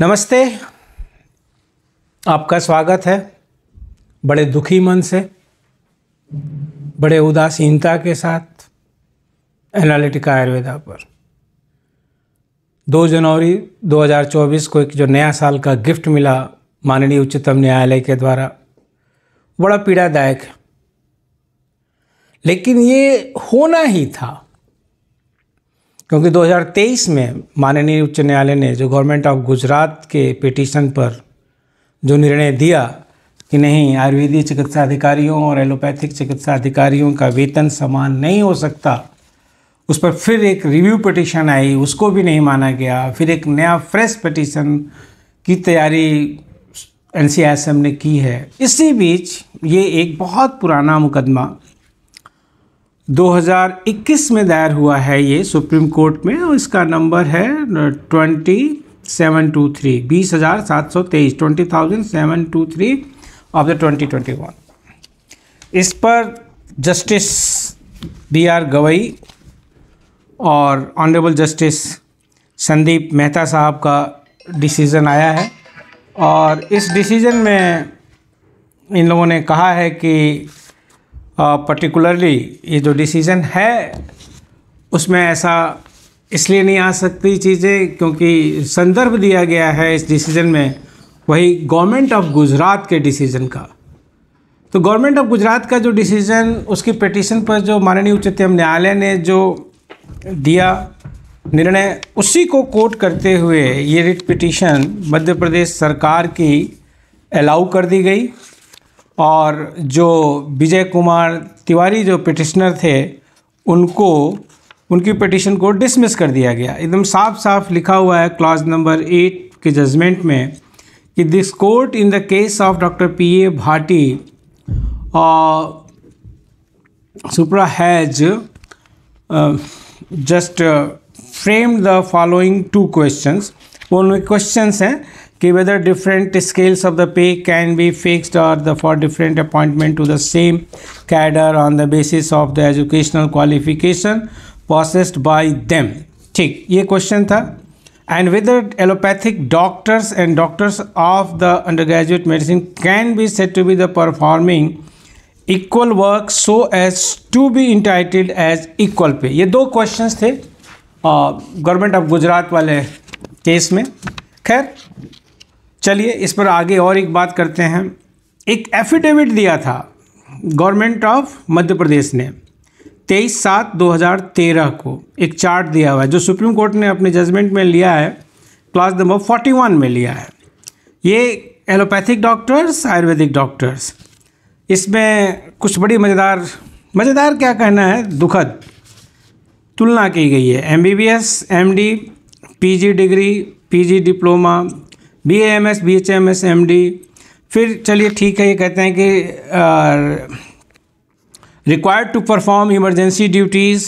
नमस्ते आपका स्वागत है बड़े दुखी मन से बड़े उदासीनता के साथ एनालिटिका आयुर्वेदा पर 2 जनवरी 2024 को एक जो नया साल का गिफ्ट मिला माननीय उच्चतम न्यायालय के द्वारा बड़ा पीड़ादायक है लेकिन ये होना ही था क्योंकि 2023 में माननीय उच्च न्यायालय ने जो गवर्नमेंट ऑफ गुजरात के पिटिशन पर जो निर्णय दिया कि नहीं आयुर्वेदिक चिकित्सा अधिकारियों और एलोपैथिक चिकित्सा अधिकारियों का वेतन समान नहीं हो सकता उस पर फिर एक रिव्यू पटिशन आई उसको भी नहीं माना गया फिर एक नया फ्रेश पटिशन की तैयारी एन ने की है इसी बीच ये एक बहुत पुराना मुकदमा 2021 में दायर हुआ है ये सुप्रीम कोर्ट में और इसका नंबर है ट्वेंटी सेवन टू थ्री बीस हज़ार सात सौ तेईस twenty thousand seven two three of the twenty twenty one इस पर जस्टिस बी आर गवई और ऑनरेबल जस्टिस संदीप मेहता साहब का डिसीज़न आया है और इस डिसीज़न में इन लोगों ने कहा है कि पर्टिकुलरली ये जो डिसीज़न है उसमें ऐसा इसलिए नहीं आ सकती चीज़ें क्योंकि संदर्भ दिया गया है इस डिसीज़न में वही गवर्नमेंट ऑफ गुजरात के डिसीज़न का तो गवर्नमेंट ऑफ गुजरात का जो डिसीज़न उसकी पिटीशन पर जो माननीय उच्चतम न्यायालय ने जो दिया निर्णय उसी को कोट करते हुए ये रिट पिटिशन मध्य प्रदेश सरकार की अलाउ कर दी गई और जो विजय कुमार तिवारी जो पिटिशनर थे उनको उनकी पिटिशन को डिसमिस कर दिया गया एकदम साफ साफ लिखा हुआ है क्लॉज नंबर एट के जजमेंट में कि this court in the case of doctor P A Bhati supra has just frame the following two questions वो उनमें क्वेश्चंस हैं कि whether different scales of the pay can be fixed और the for different appointment to the same cadre on the basis of the educational qualification processed by them ठीक ये question था and with allopathic doctors and doctors of the undergraduate medicine can be set to be the performing equal work so as to be entitled as equal pay ये दो question थे government of Gujarat वाले case में खैर चलिए इस पर आगे और एक बात करते हैं एक एफिडेविट दिया था गवर्नमेंट ऑफ मध्य प्रदेश ने तेईस सात 2013 को एक चार्ट दिया हुआ है जो सुप्रीम कोर्ट ने अपने जजमेंट में लिया है क्लास नंबर 41 में लिया है ये एलोपैथिक डॉक्टर्स आयुर्वेदिक डॉक्टर्स इसमें कुछ बड़ी मज़ेदार मज़ेदार क्या कहना है दुखद तुलना की गई है M B B S M D P G degree P G diploma B M S B H M S M D फिर चलिए ठीक है ये कहते हैं कि required to perform emergency duties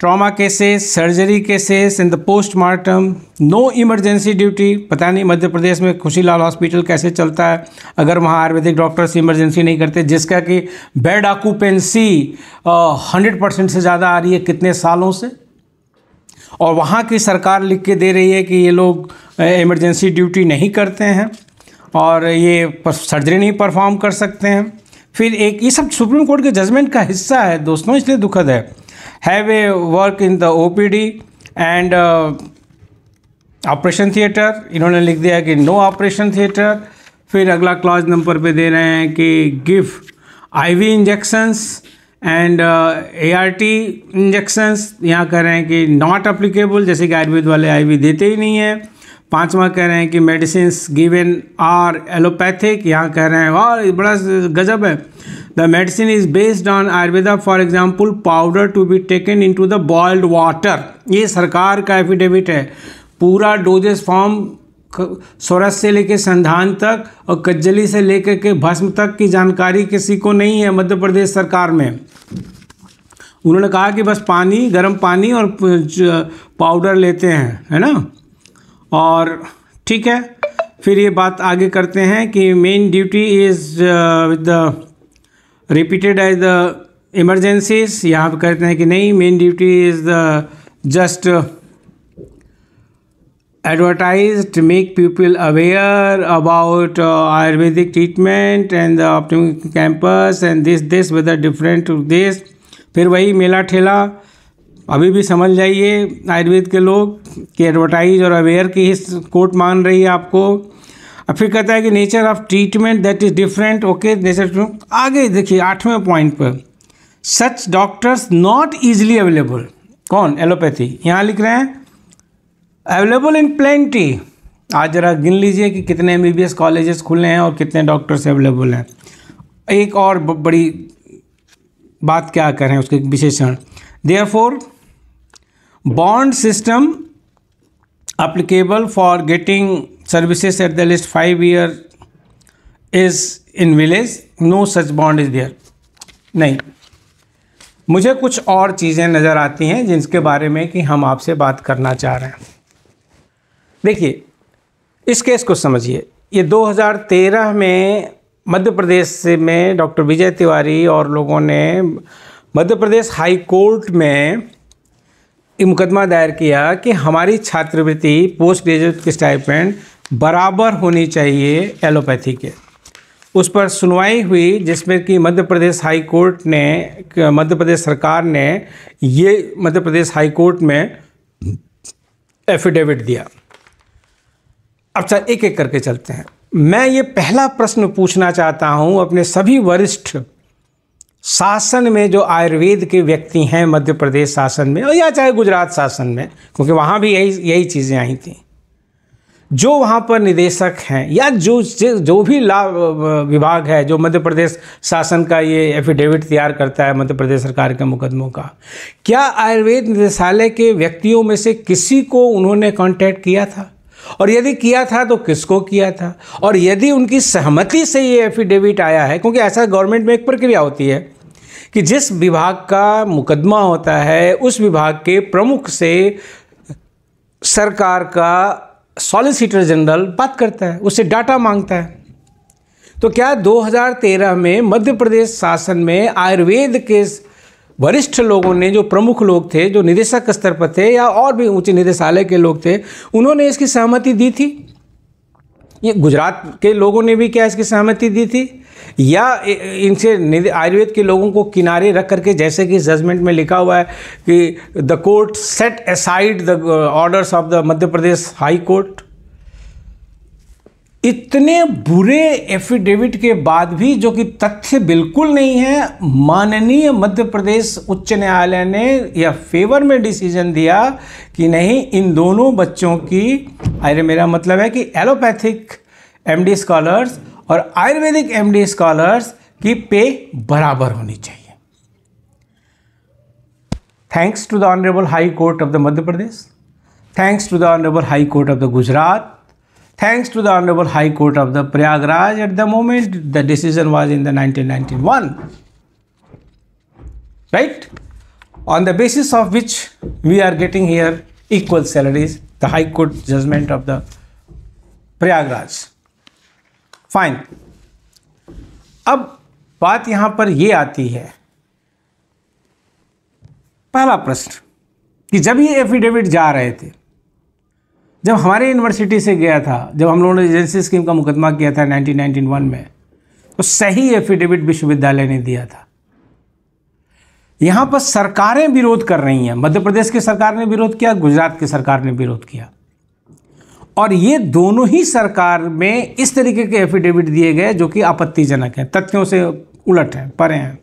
trauma cases surgery cases in the postmortem no emergency duty पता नहीं मध्य प्रदेश में खुशीलाल हॉस्पिटल कैसे चलता है अगर वहाँ आयुर्वेदिक डॉक्टर्स इमरजेंसी नहीं करते जिसका कि बेड ऑक्यूपेंसी हंड्रेड परसेंट से ज़्यादा आ रही है कितने सालों से और वहाँ की सरकार लिख के दे रही है कि ये लोग इमरजेंसी ड्यूटी नहीं करते हैं और ये सर्जरी नहीं परफॉर्म कर सकते हैं फिर एक ये सब सुप्रीम कोर्ट के जजमेंट का हिस्सा है दोस्तों इसलिए दुखद है have a work in the O P D and operation theatre इन्होंने लिख दिया कि नो ऑपरेशन थिएटर फिर अगला क्लॉज नंबर पे दे रहे हैं कि give IV injections and A R T injections यहाँ कह रहे हैं कि नॉट अप्लीकेबल जैसे कि आयुर्वेद वाले आईवी देते ही नहीं हैं पाँचवा कह रहे हैं कि मेडिसिन गिवन आर एलोपैथिक यहाँ कह रहे हैं और बड़ा गजब है the medicine is based on Ayurveda for example powder to be taken into the boiled water ये सरकार का एफिडेविट है पूरा डोजेस फॉर्म सौरस से लेकर संधान तक और कज्जली से लेकर के भस्म तक की जानकारी किसी को नहीं है मध्य प्रदेश सरकार में उन्होंने कहा कि बस पानी गर्म पानी और पाउडर लेते हैं है ना और ठीक है फिर ये बात आगे करते हैं कि main duty is with the repeated as the emergencies यहाँ पर कहते हैं कि नहीं main duty is the just advertise make people aware about Ayurvedic treatment and the campus and this this with different this फिर वही मेला ठेला अभी भी समझ जाइए आयुर्वेद के लोग कि एडवर्टाइज और अवेयर की ही कोट मान रही है आपको और फिर कहता है कि nature of treatment that is different okay nature आगे देखिए आठवें पॉइंट पर such doctors not easily available कौन एलोपैथी यहाँ लिख रहे हैं अवेलेबल इन प्लेंटी आज ज़रा गिन लीजिए कि कितने एम बी कॉलेजेस खुले हैं और कितने डॉक्टर्स अवेलेबल हैं एक और बड़ी बात क्या करें उसके विशेषण there for bond system applicable for getting services at the least five year is in village no such bond is there नहीं मुझे कुछ और चीज़ें नज़र आती हैं जिनके बारे में कि हम आपसे बात करना चाह रहे हैं देखिए इस केस को समझिए ये 2013 में मध्य प्रदेश से में डॉक्टर विजय तिवारी और लोगों ने मध्य प्रदेश हाई कोर्ट में मुकदमा दायर किया कि हमारी छात्रवृत्ति पोस्ट ग्रेजुएट स्टाइपेंड बराबर होनी चाहिए एलोपैथी के उस पर सुनवाई हुई जिसमें कि मध्य प्रदेश हाई कोर्ट ने मध्य प्रदेश सरकार ने ये मध्य प्रदेश हाई कोर्ट में एफिडेविट दिया अब चल एक एक करके चलते हैं मैं ये पहला प्रश्न पूछना चाहता हूँ अपने सभी वरिष्ठ शासन में जो आयुर्वेद के व्यक्ति हैं मध्य प्रदेश शासन में या चाहे गुजरात शासन में क्योंकि वहाँ भी यही यही चीज़ें आई थी जो वहाँ पर निदेशक हैं या जो जो भी ला विभाग है जो मध्य प्रदेश शासन का ये एफिडेविट तैयार करता है मध्य प्रदेश सरकार के मुकदमों का क्या आयुर्वेद निदेशालय के व्यक्तियों में से किसी को उन्होंने कांटेक्ट किया था और यदि किया था तो किसको किया था और यदि उनकी सहमति से ये एफिडेविट आया है क्योंकि ऐसा गवर्नमेंट में एक प्रक्रिया होती है कि जिस विभाग का मुकदमा होता है उस विभाग के प्रमुख से सरकार का सॉलिसिटर जनरल बात करता है उससे डाटा मांगता है तो क्या 2013 में मध्य प्रदेश शासन में आयुर्वेद के वरिष्ठ लोगों ने जो प्रमुख लोग थे जो निदेशक स्तर पर थे या और भी ऊंचे निदेशालय के लोग थे उन्होंने इसकी सहमति दी थी ये गुजरात के लोगों ने भी क्या इसकी सहमति दी थी या इनसे आयुर्वेद के लोगों को किनारे रख करके जैसे कि जजमेंट में लिखा हुआ है कि the court set aside the orders of the Madhya Pradesh high court इतने बुरे एफिडेविट के बाद भी जो कि तथ्य बिल्कुल नहीं है माननीय मध्य प्रदेश उच्च न्यायालय ने यह फेवर में डिसीजन दिया कि नहीं इन दोनों बच्चों की अरे मेरा मतलब है कि एलोपैथिक एमडी स्कॉलर्स और आयुर्वेदिक डी स्कॉलर्स की पे बराबर होनी चाहिए thanks to the honourable high court of the Madhya Pradesh thanks to the honourable high court of the Gujarat thanks to the honourable high court of the Prayagraj at the moment the decision was in the nineteen right on the basis of which we are getting here equal salaries the high court judgment of the Prayagraj fine अब बात यहां पर यह आती है पहला प्रश्न कि जब ये एफिडेविट जा रहे थे जब हमारे यूनिवर्सिटी से गया था जब हम लोगों ने एजेंसी स्कीम का मुकदमा किया था 1991 में तो सही एफिडेविट विश्वविद्यालय ने दिया था यहां पर सरकारें विरोध कर रही हैं मध्य प्रदेश की सरकार ने विरोध किया गुजरात की सरकार ने विरोध किया और ये दोनों ही सरकार में इस तरीके के एफिडेविट दिए गए जो कि आपत्तिजनक हैं तथ्यों से उलट हैं परे हैं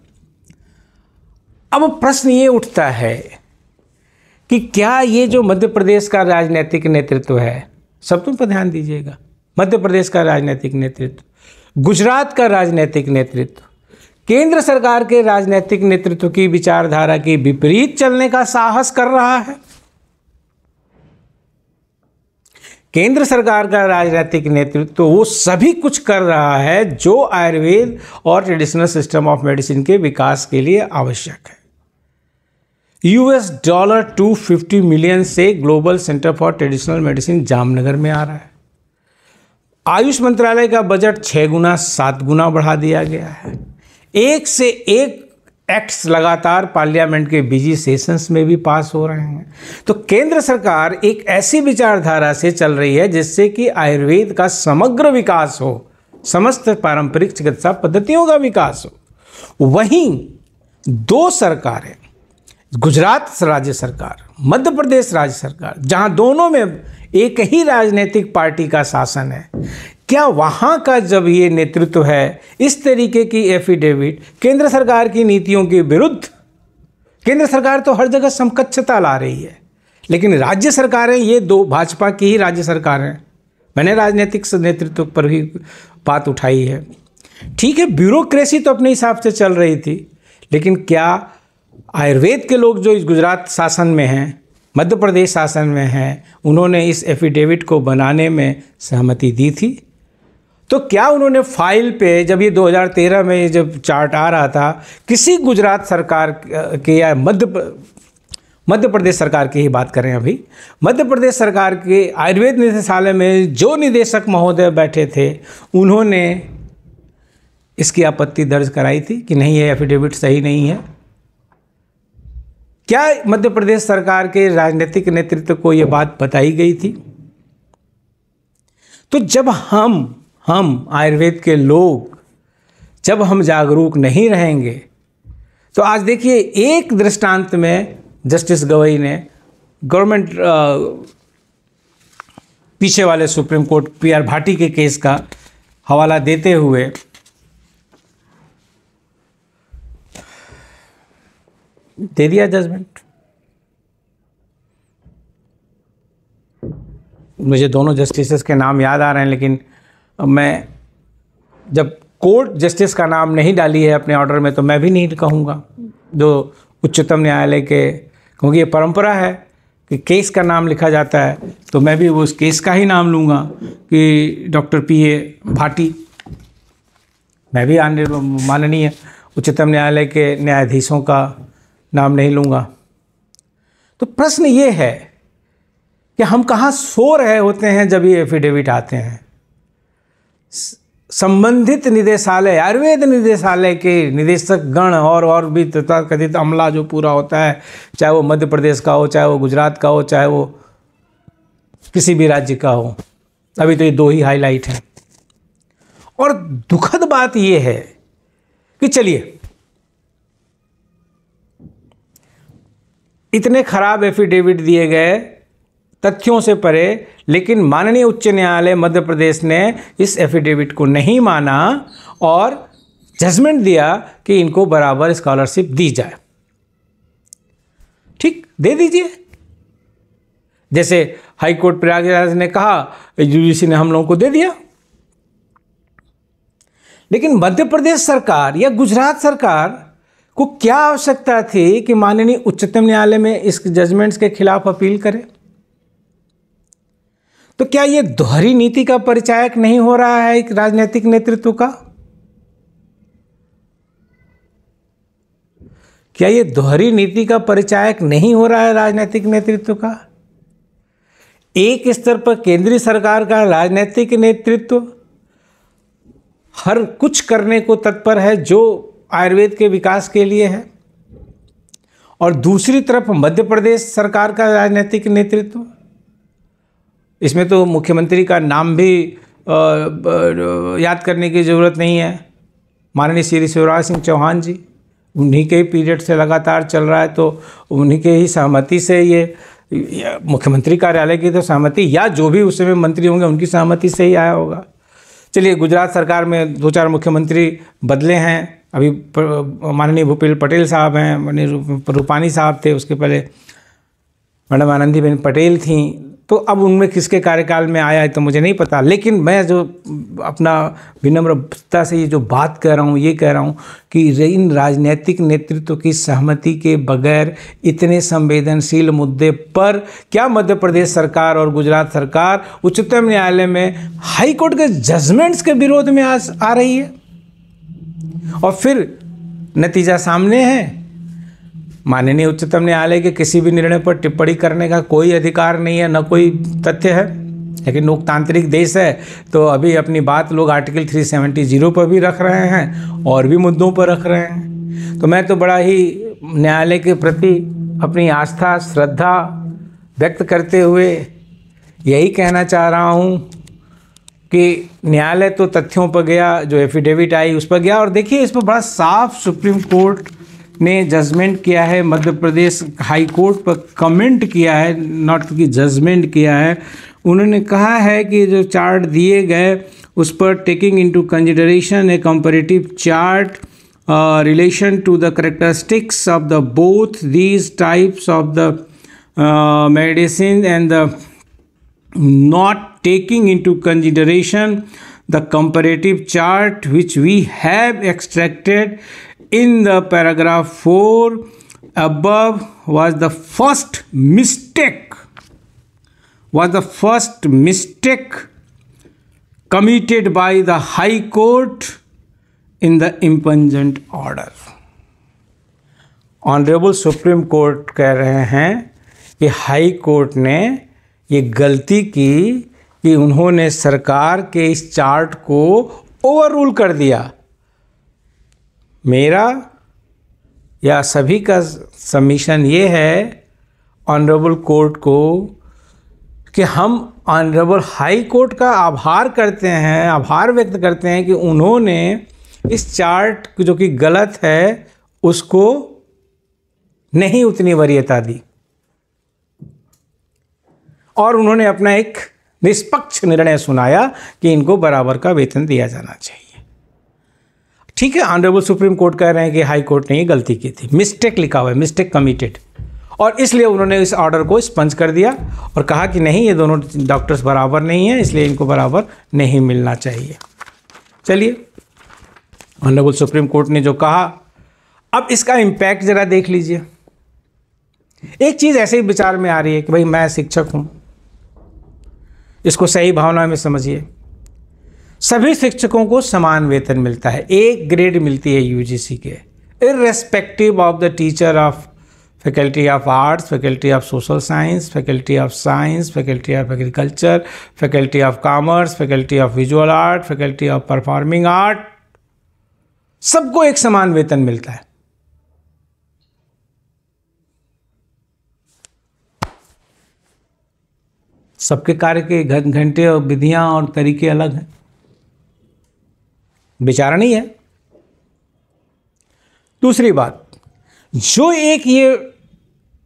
अब प्रश्न ये उठता है कि क्या ये जो मध्य प्रदेश का राजनीतिक नेतृत्व है सब तुम पर ध्यान दीजिएगा मध्य प्रदेश का राजनीतिक नेतृत्व गुजरात का राजनीतिक नेतृत्व केंद्र सरकार के राजनीतिक नेतृत्व की विचारधारा के विपरीत चलने का साहस कर रहा है केंद्र सरकार का राजनीतिक नेतृत्व तो वो सभी कुछ कर रहा है जो आयुर्वेद और ट्रेडिशनल सिस्टम ऑफ मेडिसिन के विकास के लिए आवश्यक है यूएस डॉलर 250 मिलियन से global centre for traditional medicine Jamnagar में आ रहा है आयुष मंत्रालय का बजट छः गुना सात गुना बढ़ा दिया गया है एक से एक एक्ट्स लगातार पार्लियामेंट के बिजी सेशंस में भी पास हो रहे हैं तो केंद्र सरकार एक ऐसी विचारधारा से चल रही है जिससे कि आयुर्वेद का समग्र विकास हो समस्त पारंपरिक चिकित्सा पद्धतियों का विकास हो वहीं दो सरकारें गुजरात राज्य सरकार मध्य प्रदेश राज्य सरकार जहां दोनों में एक ही राजनीतिक पार्टी का शासन है क्या वहाँ का जब ये नेतृत्व है इस तरीके की एफिडेविट केंद्र सरकार की नीतियों के विरुद्ध केंद्र सरकार तो हर जगह समकक्षता ला रही है लेकिन राज्य सरकारें ये दो भाजपा की ही राज्य सरकार हैं मैंने राजनीतिक नेतृत्व पर भी बात उठाई है ठीक है ब्यूरोक्रेसी तो अपने हिसाब से चल रही थी लेकिन क्या आयुर्वेद के लोग जो इस गुजरात शासन में हैं मध्य प्रदेश शासन में हैं उन्होंने इस एफिडेविट को बनाने में सहमति दी थी तो क्या उन्होंने फाइल पे जब ये 2013 में जब चार्ट आ रहा था किसी गुजरात सरकार के या मध्य मध्य प्रदेश सरकार की ही बात करें अभी मध्य प्रदेश सरकार के आयुर्वेद निदेशालय में जो निदेशक महोदय बैठे थे उन्होंने इसकी आपत्ति दर्ज कराई थी कि नहीं ये एफिडेविट सही नहीं है क्या मध्य प्रदेश सरकार के राजनीतिक नेतृत्व को यह बात बताई गई थी तो जब हम हम आयुर्वेद के लोग जब हम जागरूक नहीं रहेंगे तो आज देखिए एक दृष्टांत में जस्टिस गवई ने गवर्नमेंट पीछे वाले supreme court P R Bhati के केस का हवाला देते हुए दे दिया जजमेंट मुझे दोनों जस्टिसेस के नाम याद आ रहे हैं लेकिन मैं जब कोर्ट जस्टिस का नाम नहीं डाली है अपने ऑर्डर में तो मैं भी नहीं कहूँगा जो उच्चतम न्यायालय के क्योंकि ये परंपरा है कि केस का नाम लिखा जाता है तो मैं भी उस केस का ही नाम लूँगा कि डॉक्टर पी ए भाटी मैं भी माननीय उच्चतम न्यायालय के न्यायाधीशों का नाम नहीं लूँगा तो प्रश्न ये है कि हम कहाँ सो रहे होते हैं जब ये एफिडेविट आते हैं संबंधित निदेशालय आयुर्वेद निदेशालय के निदेशक गण और और भी तथाकथित अमला जो पूरा होता है चाहे वो मध्य प्रदेश का हो चाहे वो गुजरात का हो चाहे वो किसी भी राज्य का हो अभी तो ये दो ही हाईलाइट हैं और दुखद बात यह है कि चलिए इतने खराब एफिडेविट दिए गए तथ्यों से परे लेकिन माननीय उच्च न्यायालय मध्य प्रदेश ने इस एफिडेविट को नहीं माना और जजमेंट दिया कि इनको बराबर स्कॉलरशिप दी जाए ठीक दे दीजिए जैसे हाईकोर्ट प्रयागराज ने कहा यूजीसी ने हम लोगों को दे दिया लेकिन मध्य प्रदेश सरकार या गुजरात सरकार को क्या आवश्यकता थी कि माननीय उच्चतम न्यायालय में इस जजमेंट्स के खिलाफ अपील करें तो क्या ये दोहरी नीति का परिचायक नहीं हो रहा है एक राजनीतिक नेतृत्व का क्या ये दोहरी नीति का परिचायक नहीं हो रहा है राजनीतिक नेतृत्व का एक स्तर पर केंद्रीय सरकार का राजनीतिक नेतृत्व हर कुछ करने को तत्पर है जो आयुर्वेद के विकास के लिए है और दूसरी तरफ मध्य प्रदेश सरकार का राजनीतिक नेतृत्व इसमें तो मुख्यमंत्री का नाम भी याद करने की ज़रूरत नहीं है माननीय श्री शिवराज सिंह चौहान जी उन्हीं के ही पीरियड से लगातार चल रहा है तो उन्हीं के ही सहमति से ये मुख्यमंत्री कार्यालय की तो सहमति या जो भी उस समय मंत्री होंगे उनकी सहमति से ही आया होगा चलिए गुजरात सरकार में दो चार मुख्यमंत्री बदले हैं अभी माननीय भूपेन्द्र पटेल साहब हैं माननीय रूपानी साहब थे उसके पहले मैडम आनंदीबेन पटेल थीं तो अब उनमें किसके कार्यकाल में आया है तो मुझे नहीं पता लेकिन मैं जो अपना विनम्रता से ये जो बात कह रहा हूँ ये कह रहा हूँ कि इन राजनीतिक नेतृत्व की सहमति के बगैर इतने संवेदनशील मुद्दे पर क्या मध्य प्रदेश सरकार और गुजरात सरकार उच्चतम न्यायालय में हाईकोर्ट के जजमेंट्स के विरोध में आ आ रही है और फिर नतीजा सामने है माननीय उच्चतम न्यायालय के किसी भी निर्णय पर टिप्पणी करने का कोई अधिकार नहीं है न कोई तथ्य है लेकिन लोकतांत्रिक देश है तो अभी अपनी बात लोग आर्टिकल 370 जीरो पर भी रख रहे हैं और भी मुद्दों पर रख रहे हैं तो मैं तो बड़ा ही न्यायालय के प्रति अपनी आस्था श्रद्धा व्यक्त करते हुए यही कहना चाह रहा हूँ कि न्यायालय तो तथ्यों पर गया जो एफिडेविट आई उस पर गया और देखिए इस पर बड़ा साफ सुप्रीम कोर्ट ने जजमेंट किया है मध्य प्रदेश हाई कोर्ट पर कमेंट किया है नॉट कि जजमेंट किया है उन्होंने कहा है कि जो चार्ट दिए गए उस पर taking into consideration a comparative chart relation to the characteristics of the both these types of the medicine and the not taking into consideration the comparative chart which we have extracted in the paragraph 4 above was the first mistake was the first mistake committed by the high court in the impungent order honourable supreme court कह रहे हैं कि high court ने ये गलती की कि उन्होंने सरकार के इस चार्ट को ओवर रूल कर दिया मेरा या सभी का सबमिशन ये है ऑनरेबल कोर्ट को कि हम ऑनरेबल हाई कोर्ट का आभार करते हैं आभार व्यक्त करते हैं कि उन्होंने इस चार्ट जो कि गलत है उसको नहीं उतनी वरीयता दी और उन्होंने अपना एक निष्पक्ष निर्णय सुनाया कि इनको बराबर का वेतन दिया जाना चाहिए ठीक है ऑनरेबल सुप्रीम कोर्ट कह रहे हैं कि हाई कोर्ट ने ये गलती की थी मिस्टेक लिखा हुआ है मिस्टेक कमिटेड और इसलिए उन्होंने इस ऑर्डर को स्पंज कर दिया और कहा कि नहीं ये दोनों डॉक्टर्स बराबर नहीं हैं इसलिए इनको बराबर नहीं मिलना चाहिए चलिए ऑनरेबल सुप्रीम कोर्ट ने जो कहा अब इसका इम्पैक्ट ज़रा देख लीजिए एक चीज़ ऐसे ही विचार में आ रही है कि भाई मैं शिक्षक हूँ इसको सही भावना में समझिए सभी शिक्षकों को समान वेतन मिलता है एक ग्रेड मिलती है यूजीसी के irrespective of the teacher of faculty of arts faculty of social science faculty of science faculty of agriculture faculty of commerce faculty of visual art faculty of performing art सबको एक समान वेतन मिलता है सबके कार्य के घंटे और विधियां और तरीके अलग हैं बेचारा नहीं है दूसरी बात जो एक ये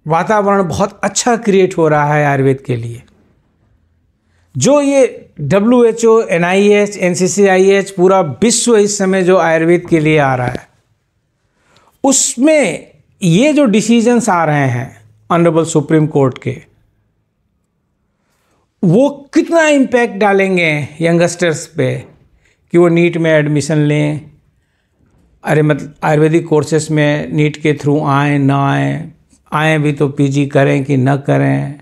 वातावरण बहुत अच्छा क्रिएट हो रहा है आयुर्वेद के लिए जो ये W H O N I H N C C I H पूरा विश्व इस समय जो आयुर्वेद के लिए आ रहा है उसमें ये जो डिसीजंस आ रहे हैं ऑनरेबल सुप्रीम कोर्ट के वो कितना इम्पैक्ट डालेंगे यंगस्टर्स पे कि वो नीट में एडमिशन लें अरे मतलब आयुर्वेदिक कोर्सेस में नीट के थ्रू आए ना आए आए भी तो पीजी करें कि न करें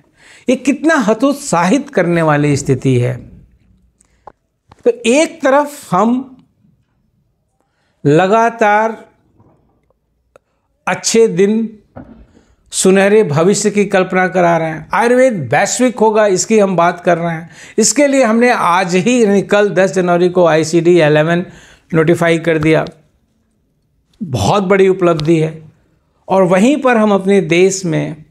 ये कितना हतोत्साहित करने वाली स्थिति है तो एक तरफ हम लगातार अच्छे दिन सुनहरे भविष्य की कल्पना करा रहे हैं आयुर्वेद वैश्विक होगा इसकी हम बात कर रहे हैं इसके लिए हमने आज ही यानी कल 10 जनवरी को I C D eleven notify कर दिया बहुत बड़ी उपलब्धि है और वहीं पर हम अपने देश में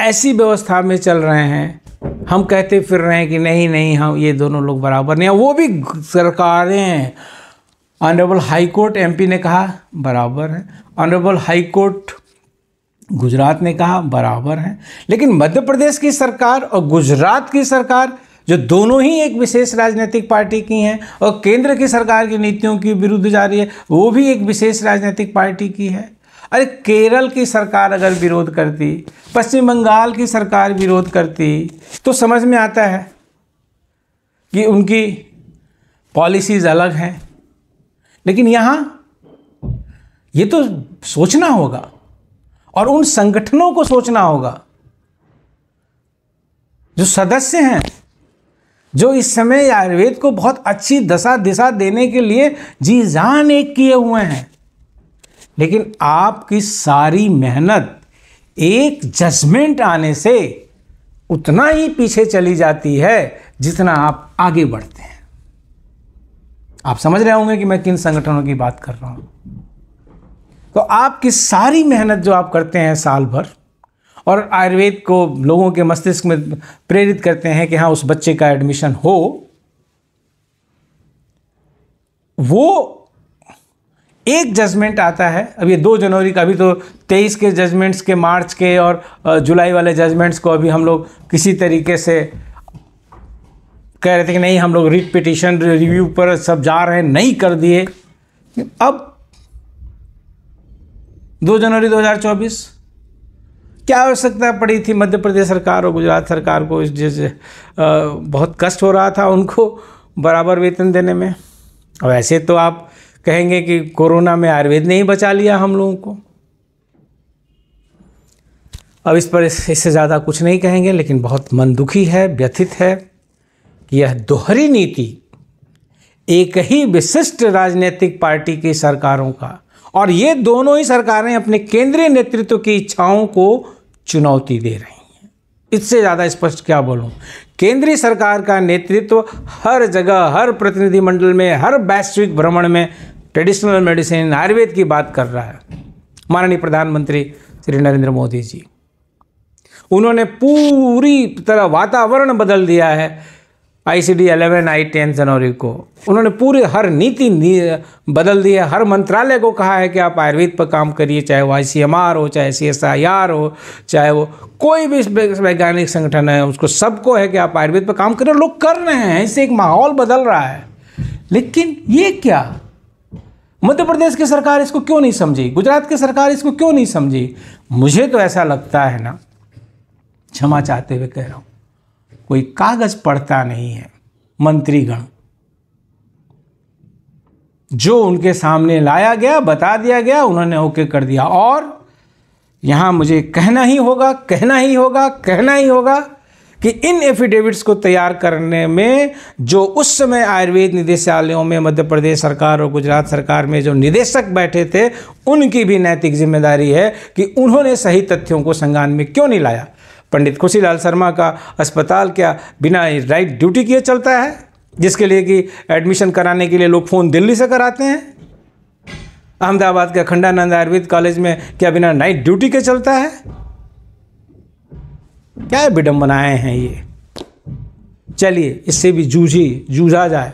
ऐसी व्यवस्था में चल रहे हैं हम कहते फिर रहे हैं कि नहीं नहीं हम ये दोनों लोग बराबर नहीं वो भी सरकारें ऑनरेबल हाई कोर्ट एमपी ने कहा बराबर है ऑनरेबल हाई कोर्ट गुजरात ने कहा बराबर है लेकिन मध्य प्रदेश की सरकार और गुजरात की सरकार जो दोनों ही एक विशेष राजनीतिक पार्टी की हैं और केंद्र की सरकार की नीतियों के विरुद्ध जा रही है वो भी एक विशेष राजनीतिक पार्टी की है अरे केरल की सरकार अगर विरोध करती पश्चिम बंगाल की सरकार विरोध करती तो समझ में आता है कि उनकी पॉलिसीज़ अलग हैं लेकिन यहां ये तो सोचना होगा और उन संगठनों को सोचना होगा जो सदस्य हैं जो इस समय आयुर्वेद को बहुत अच्छी दशा दिशा देने के लिए जी जान एक किए हुए हैं लेकिन आपकी सारी मेहनत एक जजमेंट आने से उतना ही पीछे चली जाती है जितना आप आगे बढ़ते हैं आप समझ रहे होंगे कि मैं किन संगठनों की बात कर रहा हूं तो आपकी सारी मेहनत जो आप करते हैं साल भर और आयुर्वेद को लोगों के मस्तिष्क में प्रेरित करते हैं कि हाँ उस बच्चे का एडमिशन हो वो एक जजमेंट आता है अब ये दो जनवरी का अभी तो तेईस के जजमेंट्स के मार्च के और जुलाई वाले जजमेंट्स को अभी हम लोग किसी तरीके से कह रहे थे कि नहीं हम लोग रिट पिटिशन रिव्यू पर सब जा रहे हैं नहीं कर दिए अब दो जनवरी 2024 क्या आवश्यकता पड़ी थी मध्य प्रदेश सरकार और गुजरात सरकार को इस जैसे बहुत कष्ट हो रहा था उनको बराबर वेतन देने में वैसे तो आप कहेंगे कि कोरोना में आयुर्वेद ने ही बचा लिया हम लोगों को अब इस पर इससे ज़्यादा कुछ नहीं कहेंगे लेकिन बहुत मन दुखी है व्यथित है यह दोहरी नीति एक ही विशिष्ट राजनीतिक पार्टी की सरकारों का और ये दोनों ही सरकारें अपने केंद्रीय नेतृत्व की इच्छाओं को चुनौती दे रही हैं इससे ज़्यादा स्पष्ट क्या बोलूँ केंद्रीय सरकार का नेतृत्व हर जगह हर प्रतिनिधिमंडल में हर वैश्विक भ्रमण में ट्रेडिशनल मेडिसिन आयुर्वेद की बात कर रहा है माननीय प्रधानमंत्री श्री नरेंद्र मोदी जी उन्होंने पूरी तरह वातावरण बदल दिया है I C D eleven I ten जनवरी को उन्होंने पूरी हर नीति बदल दी है हर मंत्रालय को कहा है कि आप आयुर्वेद पर काम करिए चाहे वो आई सी एम आर हो चाहे सी एस आई आर हो चाहे वो कोई भी वैज्ञानिक संगठन है उसको सबको है कि आप आयुर्वेद पर काम करें लोग कर रहे हैं इससे एक माहौल बदल रहा है लेकिन ये क्या मध्य प्रदेश की सरकार इसको क्यों नहीं समझी गुजरात की सरकार इसको क्यों नहीं समझी मुझे तो ऐसा लगता है ना क्षमा चाहते हुए कह रहा हूँ कोई कागज पढ़ता नहीं है मंत्रीगण जो उनके सामने लाया गया बता दिया गया उन्होंने ओके कर दिया और यहां मुझे कहना ही होगा कहना ही होगा कहना ही होगा कि इन एफिडेविट्स को तैयार करने में जो उस समय आयुर्वेद निदेशालयों में मध्य प्रदेश सरकार और गुजरात सरकार में जो निदेशक बैठे थे उनकी भी नैतिक जिम्मेदारी है कि उन्होंने सही तथ्यों को संज्ञान में क्यों नहीं लाया पंडित खुशीलाल शर्मा का अस्पताल क्या बिना राइट ड्यूटी किए चलता है जिसके लिए कि एडमिशन कराने के लिए लोग फ़ोन दिल्ली से कराते हैं अहमदाबाद के अखंडानंद आयुर्वेद कॉलेज में क्या बिना नाइट ड्यूटी के चलता है क्या विडम्बनाएँ हैं ये चलिए इससे भी जूझी जूझा जाए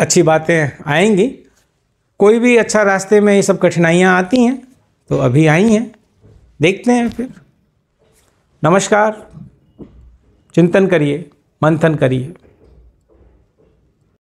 अच्छी बातें आएंगी कोई भी अच्छा रास्ते में ये सब कठिनाइयाँ आती हैं तो अभी आई हैं देखते हैं फिर नमस्कार चिंतन करिए मंथन करिए